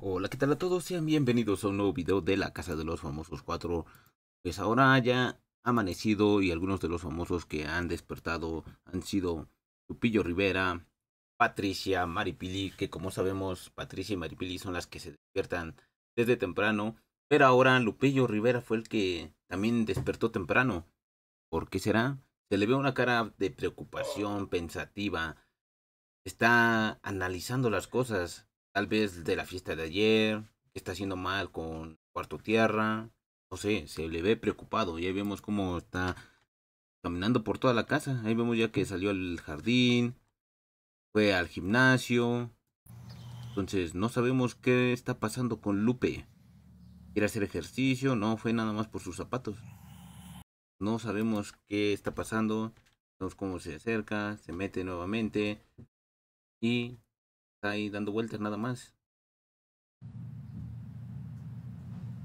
Hola, ¿qué tal a todos? Sean bienvenidos a un nuevo video de la Casa de los Famosos 4. Pues ahora ya ha amanecido y algunos de los famosos que han despertado han sido Lupillo Rivera, Patricia, Maripili, que como sabemos Patricia y Maripili son las que se despiertan desde temprano. Pero ahora Lupillo Rivera fue el que también despertó temprano. ¿Por qué será? Se le ve una cara de preocupación pensativa. Está analizando las cosas tal vez de la fiesta de ayer, que está haciendo mal con Cuarto Tierra, no sé, se le ve preocupado, ya vemos cómo está caminando por toda la casa, ahí vemos ya que salió al jardín, fue al gimnasio, entonces no sabemos qué está pasando con Lupe, quiere hacer ejercicio, no, fue nada más por sus zapatos, no sabemos qué está pasando, vemos cómo se acerca, se mete nuevamente y Está ahí dando vueltas nada más.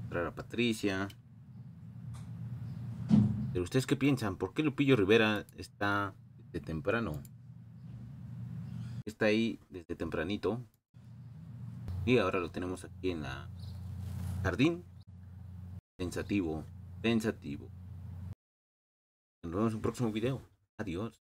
Para Patricia. Pero ustedes qué piensan, ¿por qué Lupillo Rivera está de temprano? Está ahí desde tempranito. Y ahora lo tenemos aquí en la jardín. Pensativo, pensativo. Nos vemos en un próximo video. Adiós.